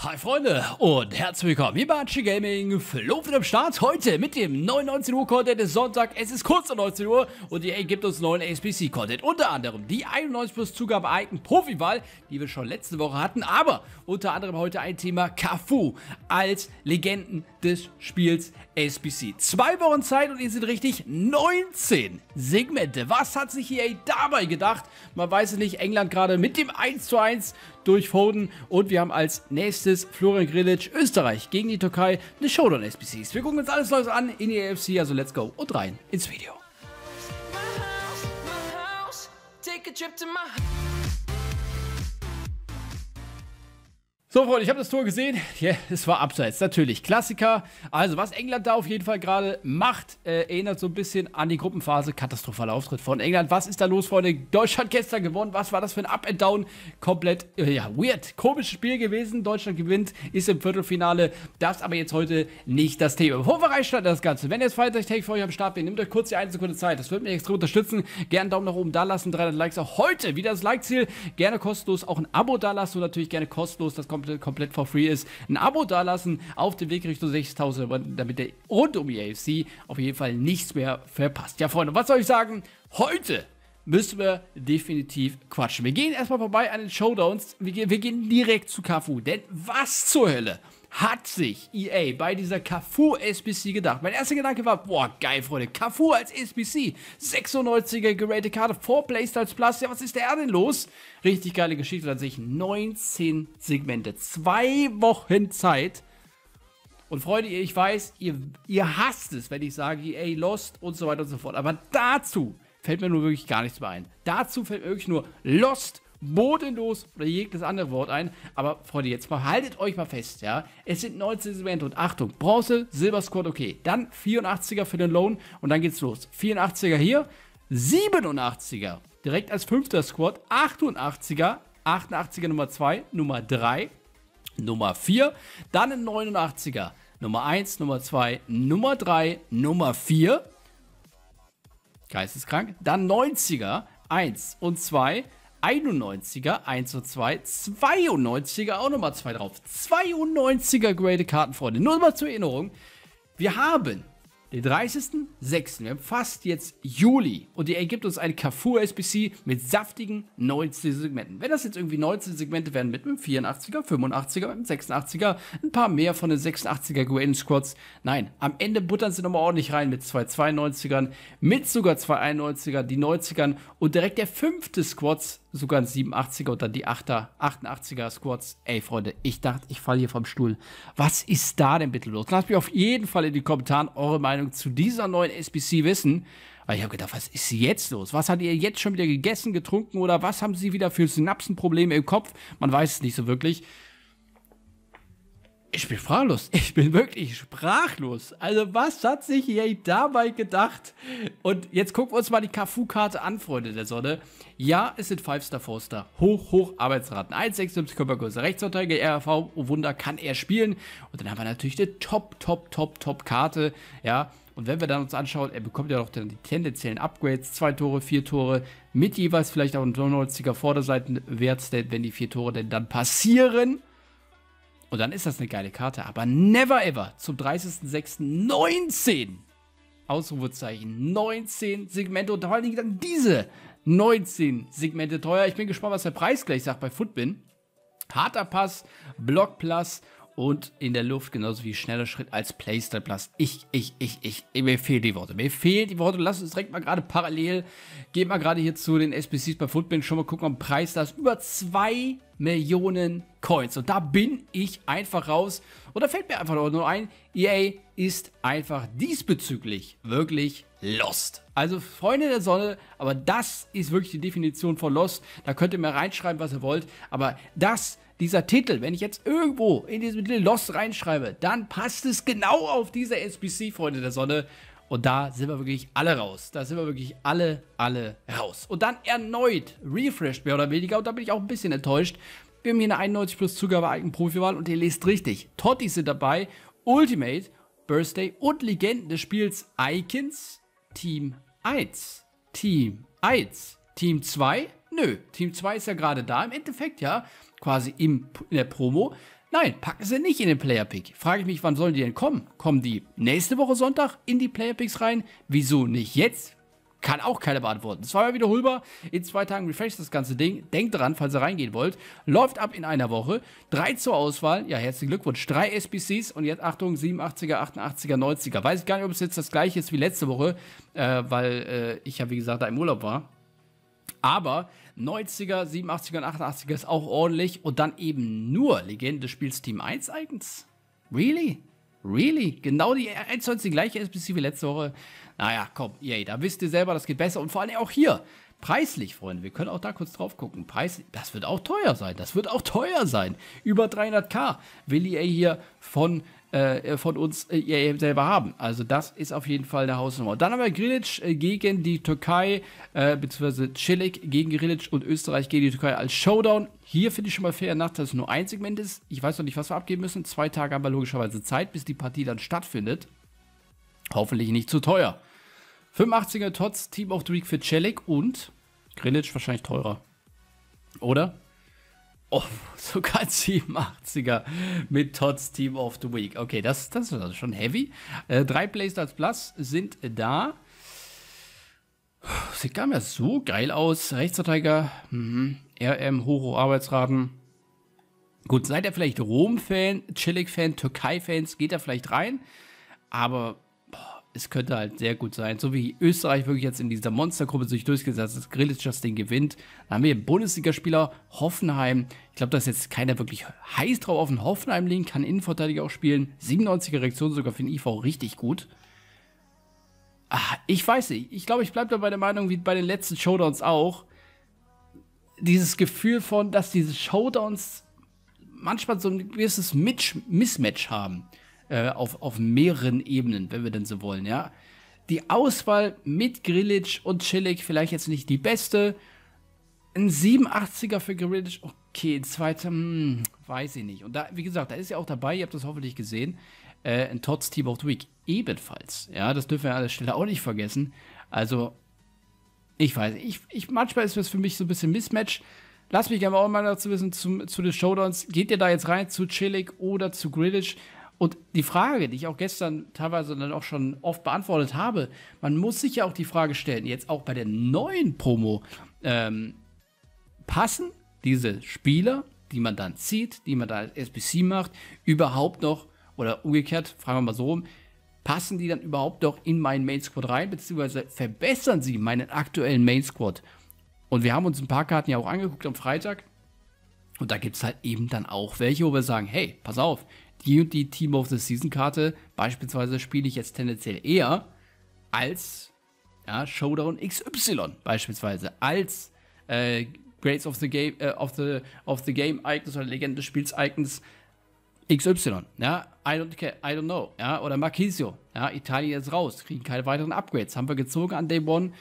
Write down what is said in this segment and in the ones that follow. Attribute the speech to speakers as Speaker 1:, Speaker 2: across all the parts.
Speaker 1: Hi Freunde und herzlich willkommen hier bei Archie Gaming. Flo wieder am Start heute mit dem neuen 19 Uhr Content des Sonntag. Es ist kurz um 19 Uhr und EA gibt uns neuen SBC Content. Unter anderem die 91 plus Zugabe Icon Profiwahl, die wir schon letzte Woche hatten, aber unter anderem heute ein Thema Cafu als Legenden des Spiels SBC. Zwei Wochen Zeit und ihr seht richtig 19 Segmente. Was hat sich EA dabei gedacht? Man weiß es nicht. England gerade mit dem 1 zu 1 durch Foden und wir haben als nächstes Florian Grilic Österreich gegen die Türkei eine Showdown SBCs. Wir gucken uns alles Neues an in die AFC, also let's go und rein ins Video. So, Freunde, ich habe das Tor gesehen. Ja, yeah, es war abseits, natürlich. Klassiker. Also, was England da auf jeden Fall gerade macht, äh, erinnert so ein bisschen an die Gruppenphase. Katastrophaler Auftritt von England. Was ist da los, Freunde? Deutschland gestern gewonnen. Was war das für ein Up-and-Down? Komplett, äh, ja, weird. Komisches Spiel gewesen. Deutschland gewinnt, ist im Viertelfinale. Das ist aber jetzt heute nicht das Thema. Bevor wir reinstarten, das Ganze. Wenn ihr jetzt Freitag-Take für euch am Start bin, nehmt euch kurz die eine Sekunde Zeit. Das würde mich extrem unterstützen. Gerne einen Daumen nach oben da lassen. 300 Likes auch heute. Wieder das Like-Ziel. Gerne kostenlos auch ein Abo da lassen und natürlich gerne kostenlos das komplett komplett, for free ist, ein Abo dalassen auf dem Weg Richtung 60000 damit ihr rund um die AFC auf jeden Fall nichts mehr verpasst. Ja, Freunde, was soll ich sagen? Heute müssen wir definitiv quatschen. Wir gehen erstmal vorbei an den Showdowns. Wir, gehen, wir gehen direkt zu KFU. Denn was zur Hölle hat sich EA bei dieser Cafu SBC gedacht. Mein erster Gedanke war, boah, geil, Freunde, Cafu als SBC, 96er geratete Karte, 4 Playstyles Plus, ja, was ist der denn los? Richtig geile Geschichte, tatsächlich 19 Segmente, zwei Wochen Zeit. Und Freunde, ich weiß, ihr, ihr hasst es, wenn ich sage, EA Lost und so weiter und so fort. Aber dazu fällt mir nur wirklich gar nichts mehr ein. Dazu fällt mir wirklich nur Lost bodenlos oder jegliches andere Wort ein. Aber Freunde, jetzt mal haltet euch mal fest, ja. Es sind 19 Segmente und Achtung, Bronze, Silber, Squad, okay. Dann 84er für den Lone und dann geht's los. 84er hier, 87er, direkt als fünfter Squad, 88er, 88er Nummer 2, Nummer 3, Nummer 4, dann ein 89er, Nummer 1, Nummer 2, Nummer 3, Nummer 4, geisteskrank, dann 90er, 1 und 2, 91er, 1 und 2, 92er, auch nochmal 2 drauf. 92er Grade Karten, Freunde. Nur mal zur Erinnerung, wir haben den 30.06. Wir haben fast jetzt Juli und ihr ergibt uns ein Carrefour SBC mit saftigen 19 Segmenten. Wenn das jetzt irgendwie 19 Segmente werden mit einem 84er, 85er, einem 86er, ein paar mehr von den 86er Graden Squads. Nein, am Ende buttern sie nochmal ordentlich rein mit zwei 92ern, mit sogar zwei 91ern, die 90ern und direkt der fünfte Squads sogar ein 87er oder die 8er, 88er Squats. Ey, Freunde, ich dachte, ich falle hier vom Stuhl. Was ist da denn bitte los? Lasst mich auf jeden Fall in die Kommentare eure Meinung zu dieser neuen SBC wissen. Weil ich habe gedacht, was ist jetzt los? Was hat ihr jetzt schon wieder gegessen, getrunken oder was haben sie wieder für Synapsenprobleme im Kopf? Man weiß es nicht so wirklich. Ich bin sprachlos. Ich bin wirklich sprachlos. Also, was hat sich Yay dabei gedacht? Und jetzt gucken wir uns mal die Kafu-Karte an, Freunde der Sonne. Ja, es sind 5-Star, 4-Star. Hoch, hoch Arbeitsraten. 1,76 Körpergröße, Rechtsverteidiger, RAV, oh Wunder, kann er spielen. Und dann haben wir natürlich eine Top, Top, Top, Top-Karte. Ja, und wenn wir dann uns anschauen, er bekommt ja noch die tendenziellen Upgrades, zwei Tore, vier Tore, mit jeweils vielleicht auch ein 90er Vorderseitenwert, wenn die vier Tore denn dann passieren. Und dann ist das eine geile Karte. Aber never ever zum 30.06.19. Ausrufezeichen. 19 Segmente und vor allen Dingen dann diese 19 Segmente teuer. Ich bin gespannt, was der Preis gleich sagt bei Footbin. Harter Pass, Block Plus und in der Luft genauso wie schneller Schritt als Playstyle Plus. Ich, ich, ich, ich, mir fehlen die Worte. Mir fehlen die Worte. Lass uns direkt mal gerade parallel, Gehen mal gerade hier zu den SBCs bei Footbin, schon mal gucken, am Preis das über 2 Millionen Coins. Und da bin ich einfach raus. Und da fällt mir einfach nur ein, EA ist einfach diesbezüglich wirklich lost. Also Freunde der Sonne, aber das ist wirklich die Definition von lost. Da könnt ihr mir reinschreiben, was ihr wollt, aber das ist dieser Titel, wenn ich jetzt irgendwo in diesem Titel Lost reinschreibe, dann passt es genau auf diese SBC, Freunde der Sonne. Und da sind wir wirklich alle raus. Da sind wir wirklich alle, alle raus. Und dann erneut refreshed, mehr oder weniger. Und da bin ich auch ein bisschen enttäuscht. Wir haben hier eine 91 plus Zugabe Eigen Profiwahl und ihr lest richtig. Tottis sind dabei, Ultimate, Birthday und Legenden des Spiels Icons, Team 1. Team 1. Team 2? Nö, Team 2 ist ja gerade da. Im Endeffekt, ja quasi im, in der Promo. Nein, packen sie nicht in den Player Pick. Frage ich mich, wann sollen die denn kommen? Kommen die nächste Woche Sonntag in die Player Picks rein? Wieso nicht jetzt? Kann auch keiner beantworten. Zweimal wiederholbar. In zwei Tagen refresh das ganze Ding. Denkt dran, falls ihr reingehen wollt. Läuft ab in einer Woche. Drei zur Auswahl. Ja, herzlichen Glückwunsch. Drei SBCs und jetzt Achtung, 87er, 88er, 90er. Weiß ich gar nicht, ob es jetzt das gleiche ist wie letzte Woche, äh, weil äh, ich ja, wie gesagt, da im Urlaub war. Aber 90er, 87er und 88er ist auch ordentlich und dann eben nur Legende des Spiels Team 1 eigens? Really? Really? Genau die 1 äh, die gleiche SPC wie letzte Woche. Naja, komm, yay, da wisst ihr selber, das geht besser. Und vor allem auch hier, preislich, Freunde, wir können auch da kurz drauf gucken. Preis, das wird auch teuer sein, das wird auch teuer sein. Über 300k will EA hier von äh, von uns äh, selber haben. Also das ist auf jeden Fall eine Hausnummer. Dann haben wir Grilic äh, gegen die Türkei, äh, beziehungsweise Çelik gegen Grilic und Österreich gegen die Türkei als Showdown. Hier finde ich schon mal fair nach, dass es nur ein Segment ist. Ich weiß noch nicht, was wir abgeben müssen. Zwei Tage haben wir logischerweise Zeit, bis die Partie dann stattfindet. Hoffentlich nicht zu teuer. 85er Tots, Team of the Week für Celik und Grillage wahrscheinlich teurer. Oder? Oh, sogar 87er mit Todds Team of the Week. Okay, das, das ist also schon heavy. Äh, drei Playstars Plus sind da. Sieht gar nicht mehr so geil aus. Rechtsverteidiger, mhm. RM, hohe Arbeitsraten. Gut, seid ihr vielleicht Rom-Fan, Chillig-Fan, Türkei-Fans, geht da vielleicht rein. Aber es könnte halt sehr gut sein. So wie Österreich wirklich jetzt in dieser Monstergruppe sich durchgesetzt hat, Grillitsch das Ding gewinnt. Dann haben wir hier Bundesligaspieler Hoffenheim. Ich glaube, da ist jetzt keiner wirklich heiß drauf auf den Hoffenheim liegen, kann Innenverteidiger auch spielen. 97er Reaktion sogar für den IV richtig gut. Ach, ich weiß nicht. Ich glaube, ich bleibe da bei der Meinung, wie bei den letzten Showdowns auch. Dieses Gefühl von, dass diese Showdowns manchmal so ein gewisses Mismatch haben äh, auf, auf mehreren Ebenen, wenn wir denn so wollen, ja. Die Auswahl mit Grillic und Chillig vielleicht jetzt nicht die beste. Ein 87er für Grillic, okay, ein zweiter, hm, weiß ich nicht. Und da, wie gesagt, da ist ja auch dabei, ihr habt das hoffentlich gesehen, äh, ein Tots Team of the Week ebenfalls. Ja, das dürfen wir an der Stelle auch nicht vergessen. Also, ich weiß, ich, ich, manchmal ist das für mich so ein bisschen Mismatch. Lass mich gerne auch mal dazu wissen, zum, zu den Showdowns. Geht ihr da jetzt rein zu Chillig oder zu Grillish? Und die Frage, die ich auch gestern teilweise dann auch schon oft beantwortet habe, man muss sich ja auch die Frage stellen, jetzt auch bei der neuen Promo, ähm, passen diese Spieler, die man dann zieht, die man da als SBC macht, überhaupt noch, oder umgekehrt, fragen wir mal so rum, passen die dann überhaupt noch in meinen Main Squad rein, beziehungsweise verbessern sie meinen aktuellen Main Squad? Und wir haben uns ein paar Karten ja auch angeguckt am Freitag. Und da gibt es halt eben dann auch welche, wo wir sagen, hey, pass auf, die und die Team of the Season Karte beispielsweise spiele ich jetzt tendenziell eher als ja, Showdown XY beispielsweise, als äh, Grades of the Game, äh, of the, of the Game Icons oder Legende des Spiels Icons XY, ja, I don't, care, I don't know, ja, oder Marquisio, ja, Italien ist raus, kriegen keine weiteren Upgrades, haben wir gezogen an Day One,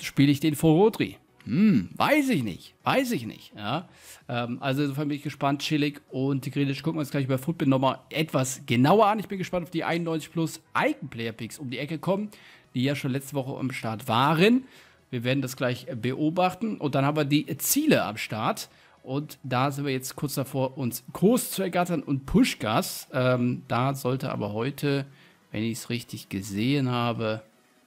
Speaker 1: spiele ich den vor Rodri, hm, weiß ich nicht, weiß ich nicht. Ja. Ähm, also insofern bin ich gespannt, chillig und Tigridisch gucken wir uns gleich über Footbin nochmal etwas genauer an. Ich bin gespannt ob die 91 Plus Eigenplayer Picks um die Ecke kommen, die ja schon letzte Woche am Start waren. Wir werden das gleich beobachten und dann haben wir die Ziele am Start. Und da sind wir jetzt kurz davor, uns Kurs zu ergattern und Pushgas. Ähm, da sollte aber heute, wenn ich es richtig gesehen habe,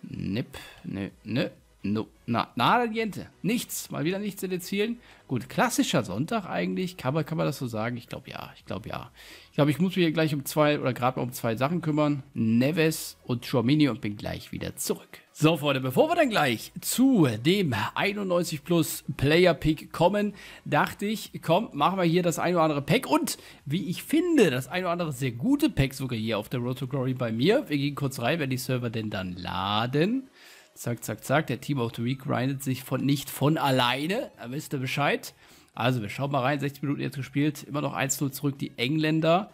Speaker 1: nip, nö, nö, No, na, nada niente. Nichts. Mal wieder nichts in den Zielen. Gut, klassischer Sonntag eigentlich. Kann man, kann man das so sagen? Ich glaube ja. Ich glaube ja. Ich glaube, ich muss mich hier gleich um zwei oder gerade mal um zwei Sachen kümmern. Neves und Chormini und bin gleich wieder zurück. So, Freunde, bevor wir dann gleich zu dem 91 Plus Player Pick kommen, dachte ich, komm, machen wir hier das ein oder andere Pack und wie ich finde, das ein oder andere sehr gute Pack sogar hier auf der Road to Glory bei mir. Wir gehen kurz rein, wenn die Server denn dann laden. Zack, zack, zack. Der Team of the Week grindet sich von, nicht von alleine. Da wisst ihr Bescheid. Also, wir schauen mal rein. 60 Minuten jetzt gespielt. Immer noch 1-0 zurück, die Engländer.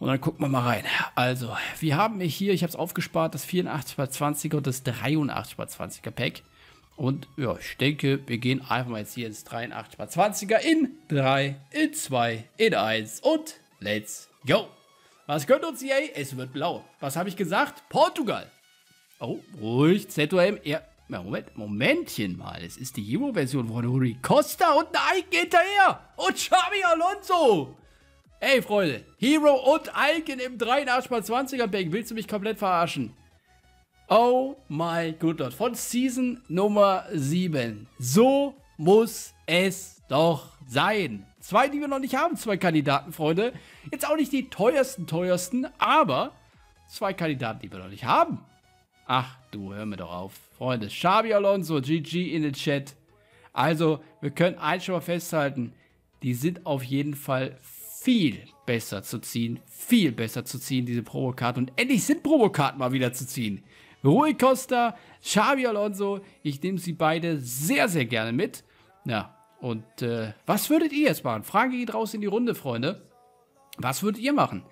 Speaker 1: Und dann gucken wir mal rein. Also, wir haben hier, ich habe es aufgespart, das 84x20er und das 83x20er Pack. Und ja, ich denke, wir gehen einfach mal jetzt hier ins 83x20er in 3, in 2, in 1 und let's go. Was gönnt uns EA? Es wird blau. Was habe ich gesagt? Portugal. Oh, ruhig, ZOM. Ja, Moment, Momentchen mal. Es ist die hero version von Rui Costa und ein Eigen hinterher. Und Xavi Alonso. Ey, Freunde. Hero und Icon im 3 8 20 er bank Willst du mich komplett verarschen? Oh my good Lord. Von Season Nummer 7. So muss es doch sein. Zwei, die wir noch nicht haben, zwei Kandidaten, Freunde. Jetzt auch nicht die teuersten, teuersten, aber zwei Kandidaten, die wir noch nicht haben. Ach, du, hör mir doch auf. Freunde, Xabi Alonso, GG in den Chat. Also, wir können eins schon mal festhalten. Die sind auf jeden Fall viel besser zu ziehen. Viel besser zu ziehen, diese Provokarten. Und endlich sind Provokarten mal wieder zu ziehen. Rui Costa, Xabi Alonso. Ich nehme sie beide sehr, sehr gerne mit. Ja, und äh, was würdet ihr jetzt machen? Frage geht raus in die Runde, Freunde. Was würdet ihr machen?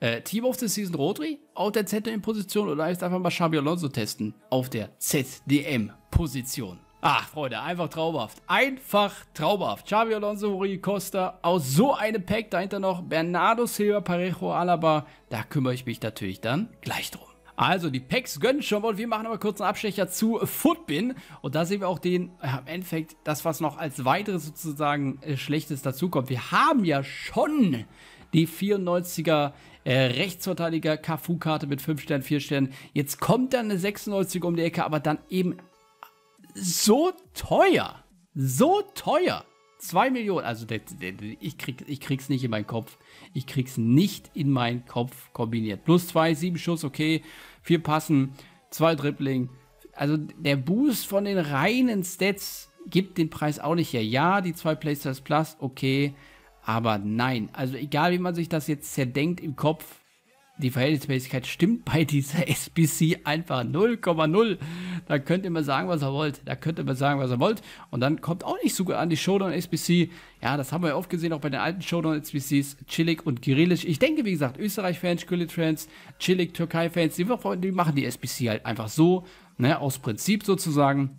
Speaker 1: Äh, Team of the Season Rodri auf der ZDM-Position oder heißt einfach mal Xabi Alonso testen auf der ZDM-Position. Ach, Freunde, einfach traumhaft. Einfach traumhaft. Xabi Alonso, Rui Costa, aus so einem Pack dahinter noch Bernardo Silva, Parejo, Alaba. Da kümmere ich mich natürlich dann gleich drum. Also, die Packs gönnen schon mal und wir machen aber kurz einen Abstecher zu Footbin. Und da sehen wir auch den, ja, äh, im Endeffekt, das, was noch als weiteres sozusagen äh, Schlechtes dazukommt. Wir haben ja schon die 94er äh, Rechtsverteidiger Kafu-Karte mit 5 Sternen, 4 Sternen. Jetzt kommt dann eine 96 er um die Ecke, aber dann eben so teuer. So teuer. 2 Millionen. Also ich, krieg, ich krieg's nicht in meinen Kopf. Ich krieg's nicht in meinen Kopf kombiniert. Plus 2, 7 Schuss, okay. 4 Passen, 2 Dribbling. Also der Boost von den reinen Stats gibt den Preis auch nicht her. Ja, die 2 Playstars Plus, okay. Aber nein, also egal wie man sich das jetzt zerdenkt im Kopf, die Verhältnismäßigkeit stimmt bei dieser SBC einfach 0,0. Da könnt ihr mal sagen, was ihr wollt. Da könnt ihr mal sagen, was ihr wollt. Und dann kommt auch nicht so gut an die Showdown SBC. Ja, das haben wir ja oft gesehen, auch bei den alten Showdown SBCs. Chillig und Girillisch. Ich denke, wie gesagt, Österreich-Fans, Güllit-Fans, Chillig, Türkei-Fans, die, die, machen die SBC halt einfach so. Ne, aus Prinzip sozusagen.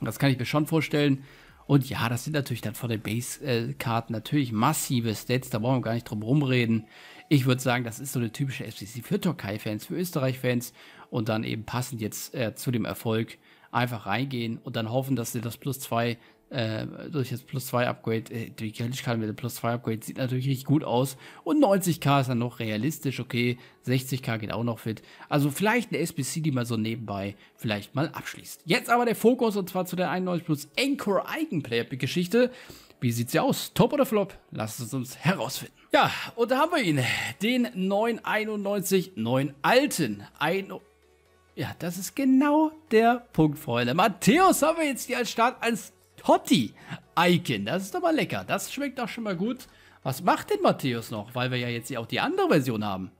Speaker 1: Das kann ich mir schon vorstellen. Und ja, das sind natürlich dann von den Base-Karten natürlich massive Stats, da brauchen wir gar nicht drum rumreden. Ich würde sagen, das ist so eine typische SPC für Türkei-Fans, für Österreich-Fans und dann eben passend jetzt äh, zu dem Erfolg einfach reingehen und dann hoffen, dass sie das Plus 2 äh, durch das Plus 2 Upgrade, äh, die Kelchkarte mit dem Plus 2 Upgrade sieht natürlich richtig gut aus. Und 90k ist dann noch realistisch, okay. 60k geht auch noch fit. Also vielleicht eine SBC, die man so nebenbei vielleicht mal abschließt. Jetzt aber der Fokus und zwar zu der 91 Plus Anchor Eigenplayer Geschichte. Wie sieht sie aus? Top oder Flop? Lasst es uns herausfinden. Ja, und da haben wir ihn. Den 991, 9 alten. Ein ja, das ist genau der Punkt, Freunde. Matthäus haben wir jetzt hier als Start als Hotti Icon. Das ist doch mal lecker. Das schmeckt doch schon mal gut. Was macht denn Matthäus noch? Weil wir ja jetzt hier auch die andere Version haben.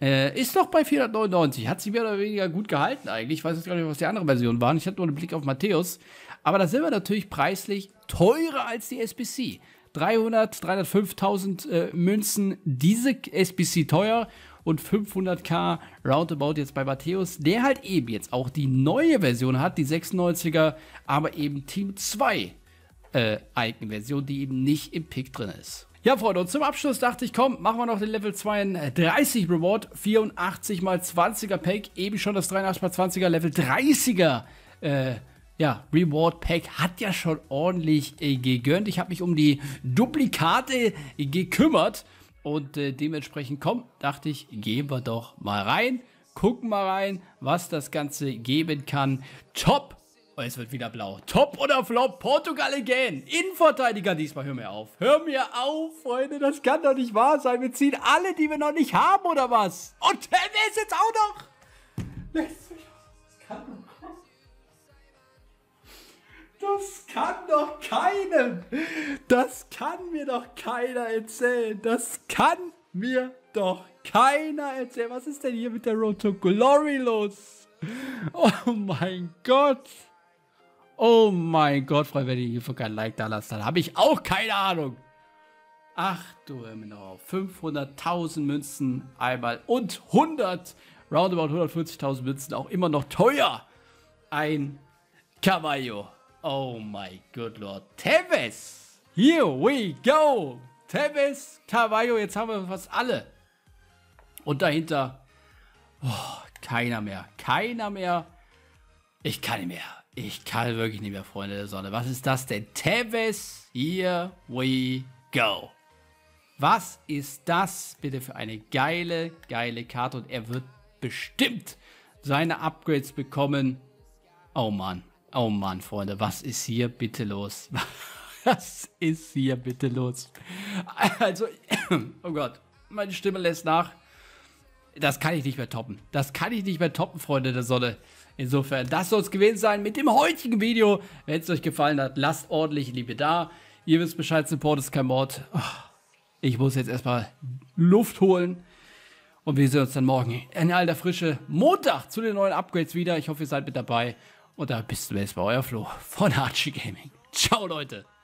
Speaker 1: Äh, ist doch bei 499. Hat sich mehr oder weniger gut gehalten eigentlich. Ich weiß jetzt gar nicht, was die andere Version waren. Ich hatte nur einen Blick auf Matthäus. Aber da sind wir natürlich preislich teurer als die SBC. 300, 305.000 äh, Münzen, diese SBC teuer und 500k Roundabout jetzt bei Matthäus, der halt eben jetzt auch die neue Version hat, die 96er, aber eben Team 2 äh, Eigenversion, die eben nicht im Pick drin ist. Ja, Freunde, und zum Abschluss dachte ich, komm, machen wir noch den Level 32 Reward, 84 x 20er Pack, eben schon das 83 x 20er Level 30er äh, ja, Reward Pack hat ja schon ordentlich äh, gegönnt. Ich habe mich um die Duplikate gekümmert und äh, dementsprechend, komm, dachte ich, gehen wir doch mal rein. Gucken mal rein, was das Ganze geben kann. Top! Oh, es wird wieder blau. Top oder Flop? Portugal again. Innenverteidiger diesmal. Hör mir auf. Hör mir auf, Freunde. Das kann doch nicht wahr sein. Wir ziehen alle, die wir noch nicht haben, oder was? Und ist jetzt auch noch. Das kann doch nicht das kann doch keinem. Das kann mir doch keiner erzählen. Das kann mir doch keiner erzählen. Was ist denn hier mit der Road to Glory los? Oh mein Gott. Oh mein Gott, Freunde, wenn ihr hierfür kein Like da lasst, dann habe ich auch keine Ahnung. Ach du Himmel, 500.000 Münzen einmal und 100, roundabout 140.000 Münzen, auch immer noch teuer. Ein Cavallo. Oh my good lord. Tevez! Here we go! Tevez, Carvalho, jetzt haben wir fast alle. Und dahinter, oh, keiner mehr, keiner mehr. Ich kann nicht mehr. Ich kann wirklich nicht mehr, Freunde der Sonne. Was ist das denn? Tevez, here we go. Was ist das bitte für eine geile, geile Karte? Und er wird bestimmt seine Upgrades bekommen. Oh Mann. Oh Mann, Freunde, was ist hier bitte los? Was ist hier bitte los? Also, oh Gott, meine Stimme lässt nach. Das kann ich nicht mehr toppen. Das kann ich nicht mehr toppen, Freunde der Sonne. Insofern, das soll es gewesen sein mit dem heutigen Video. Wenn es euch gefallen hat, lasst ordentlich Liebe da. Ihr wisst Bescheid, Support ist kein Mord. Ich muss jetzt erstmal Luft holen. Und wir sehen uns dann morgen in alter Frische Montag zu den neuen Upgrades wieder. Ich hoffe, ihr seid mit dabei. Und da bist du jetzt bei euer Flo von Archie Gaming. Ciao, Leute.